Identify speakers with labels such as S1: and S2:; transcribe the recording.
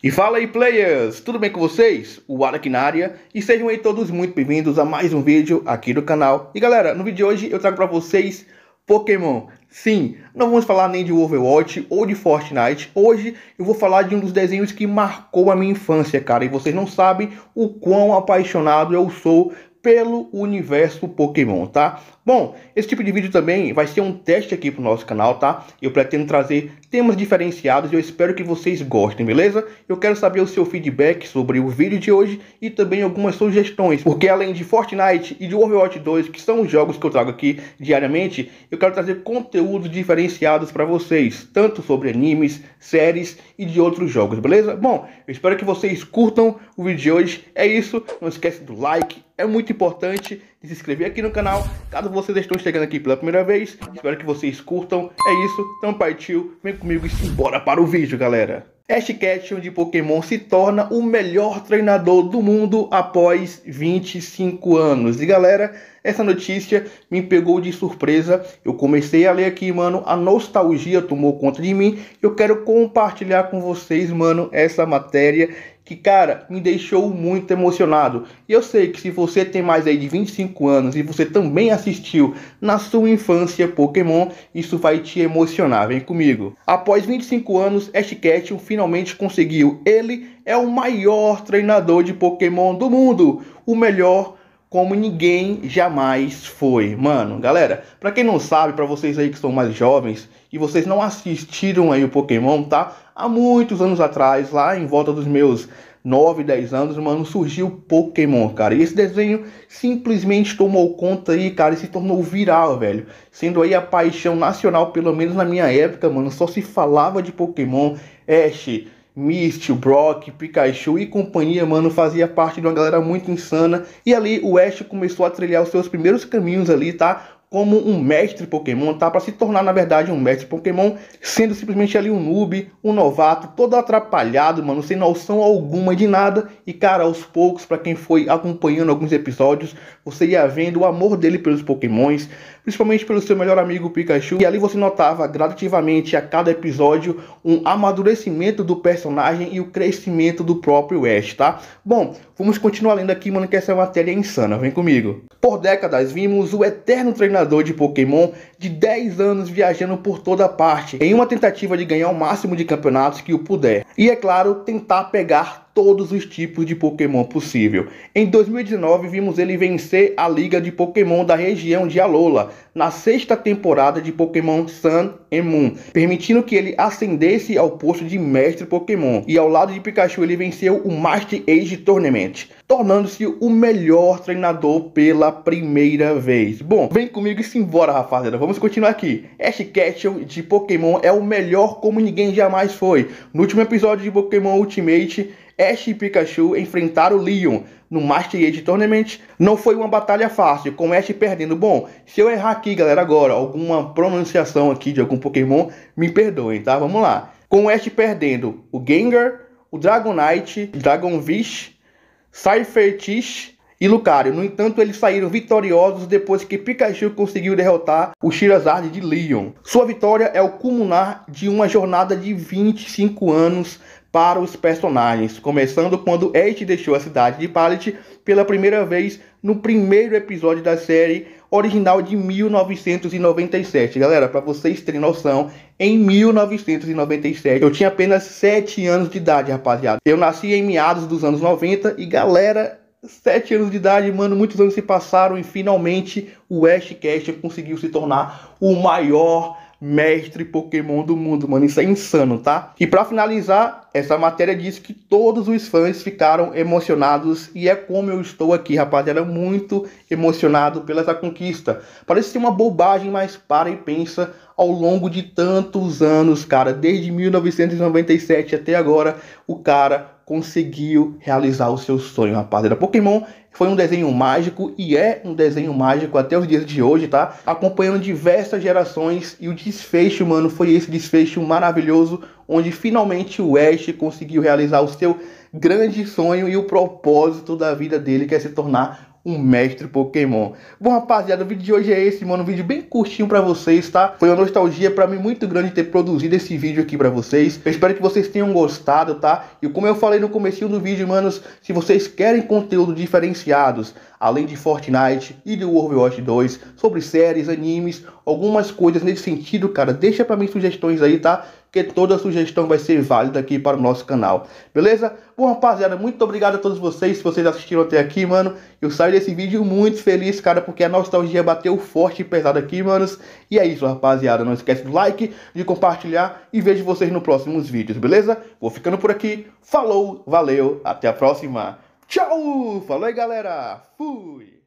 S1: E fala aí, players! Tudo bem com vocês? O Alec na área e sejam aí todos muito bem-vindos a mais um vídeo aqui do canal. E galera, no vídeo de hoje eu trago para vocês Pokémon. Sim, não vamos falar nem de Overwatch ou de Fortnite. Hoje eu vou falar de um dos desenhos que marcou a minha infância, cara. E vocês não sabem o quão apaixonado eu sou pelo universo Pokémon, tá? Bom, esse tipo de vídeo também vai ser um teste aqui pro nosso canal, tá? Eu pretendo trazer temas diferenciados e eu espero que vocês gostem, beleza? Eu quero saber o seu feedback sobre o vídeo de hoje e também algumas sugestões, porque além de Fortnite e de Overwatch 2, que são os jogos que eu trago aqui diariamente, eu quero trazer conteúdos diferenciados para vocês, tanto sobre animes, séries e de outros jogos, beleza? Bom, eu espero que vocês curtam o vídeo de hoje. É isso, não esquece do like é muito importante se inscrever aqui no canal. Caso vocês estejam chegando aqui pela primeira vez, espero que vocês curtam. É isso, então partiu, vem comigo e simbora para o vídeo, galera. Ash Ketchum de Pokémon se torna o melhor treinador do mundo após 25 anos. E galera, essa notícia me pegou de surpresa. Eu comecei a ler aqui, mano, a nostalgia tomou conta de mim. Eu quero compartilhar com vocês, mano, essa matéria que, cara, me deixou muito emocionado. E eu sei que se você tem mais aí de 25 anos e você também assistiu na sua infância Pokémon, isso vai te emocionar, vem comigo. Após 25 anos, Ash Ketchum finalmente conseguiu. Ele é o maior treinador de Pokémon do mundo, o melhor como ninguém jamais foi. Mano, galera, para quem não sabe, para vocês aí que são mais jovens e vocês não assistiram aí o Pokémon, tá? Há muitos anos atrás, lá em volta dos meus 9, 10 anos, mano, surgiu Pokémon, cara. E esse desenho simplesmente tomou conta aí, cara, e se tornou viral, velho. Sendo aí a paixão nacional, pelo menos na minha época, mano, só se falava de Pokémon. Ash, Misty, Brock, Pikachu e companhia, mano, fazia parte de uma galera muito insana. E ali o Ash começou a trilhar os seus primeiros caminhos ali, tá? como um mestre Pokémon, tá? Para se tornar, na verdade, um mestre Pokémon, sendo simplesmente ali um noob, um novato, todo atrapalhado, mano, sem noção alguma de nada. E, cara, aos poucos, para quem foi acompanhando alguns episódios, você ia vendo o amor dele pelos Pokémons, principalmente pelo seu melhor amigo Pikachu. E ali você notava gradativamente a cada episódio um amadurecimento do personagem e o crescimento do próprio Ash, tá? Bom, vamos continuar lendo aqui, mano, que essa matéria é insana. Vem comigo. Por décadas vimos o eterno treinador treinador de Pokémon de 10 anos viajando por toda parte, em uma tentativa de ganhar o máximo de campeonatos que o puder. E é claro, tentar pegar todos os tipos de Pokémon possível. Em 2019, vimos ele vencer a Liga de Pokémon da região de Alola, na sexta temporada de Pokémon Sun e Moon, permitindo que ele ascendesse ao posto de mestre Pokémon. E ao lado de Pikachu, ele venceu o Master Age Tournament, tornando-se o melhor treinador pela primeira vez. Bom, vem comigo e simbora, rapaziada. Vamos continuar aqui. Ash Ketchum de Pokémon é o melhor como ninguém jamais foi. No último episódio de Pokémon Ultimate, Ash e Pikachu enfrentaram Leon no Master Age Tournament. Não foi uma batalha fácil, com Ash perdendo. Bom, se eu errar aqui, galera, agora, alguma pronunciação aqui de algum Pokémon, me perdoem, tá? Vamos lá. Com Ash perdendo o Gengar, o Dragonite, Dragonvish, Cyphertish e Lucario. No entanto, eles saíram vitoriosos depois que Pikachu conseguiu derrotar o Shirazard de Leon. Sua vitória é o culminar de uma jornada de 25 anos para os personagens, começando quando Ash deixou a cidade de Pallet pela primeira vez no primeiro episódio da série original de 1997. Galera, para vocês terem noção, em 1997 eu tinha apenas 7 anos de idade, rapaziada. Eu nasci em meados dos anos 90 e galera, 7 anos de idade, mano, muitos anos se passaram e finalmente o Westcast conseguiu se tornar o maior mestre Pokémon do mundo, mano. Isso é insano, tá? E para finalizar, essa matéria diz que todos os fãs ficaram emocionados e é como eu estou aqui, rapaziada, muito emocionado pela essa conquista. Parece ser uma bobagem, mas para e pensa ao longo de tantos anos, cara, desde 1997 até agora, o cara conseguiu realizar o seu sonho, rapaziada. Pokémon foi um desenho mágico e é um desenho mágico até os dias de hoje, tá? Acompanhando diversas gerações e o desfecho, mano, foi esse desfecho maravilhoso onde finalmente o Ash conseguiu realizar o seu grande sonho e o propósito da vida dele, que é se tornar um mestre Pokémon. Bom, rapaziada, o vídeo de hoje é esse, mano. Um vídeo bem curtinho pra vocês, tá? Foi uma nostalgia pra mim muito grande ter produzido esse vídeo aqui pra vocês. Eu espero que vocês tenham gostado, tá? E como eu falei no comecinho do vídeo, manos, se vocês querem conteúdo diferenciados, além de Fortnite e de Overwatch 2, sobre séries, animes, algumas coisas nesse sentido, cara, deixa pra mim sugestões aí, tá? porque toda sugestão vai ser válida aqui para o nosso canal. Beleza? Bom, rapaziada, muito obrigado a todos vocês, se vocês assistiram até aqui, mano. Eu saio desse vídeo muito feliz, cara, porque a nostalgia bateu forte e pesado aqui, manos. E é isso, rapaziada. Não esquece do like, de compartilhar e vejo vocês nos próximos vídeos, beleza? Vou ficando por aqui. Falou, valeu, até a próxima. Tchau! Falou aí, galera. Fui!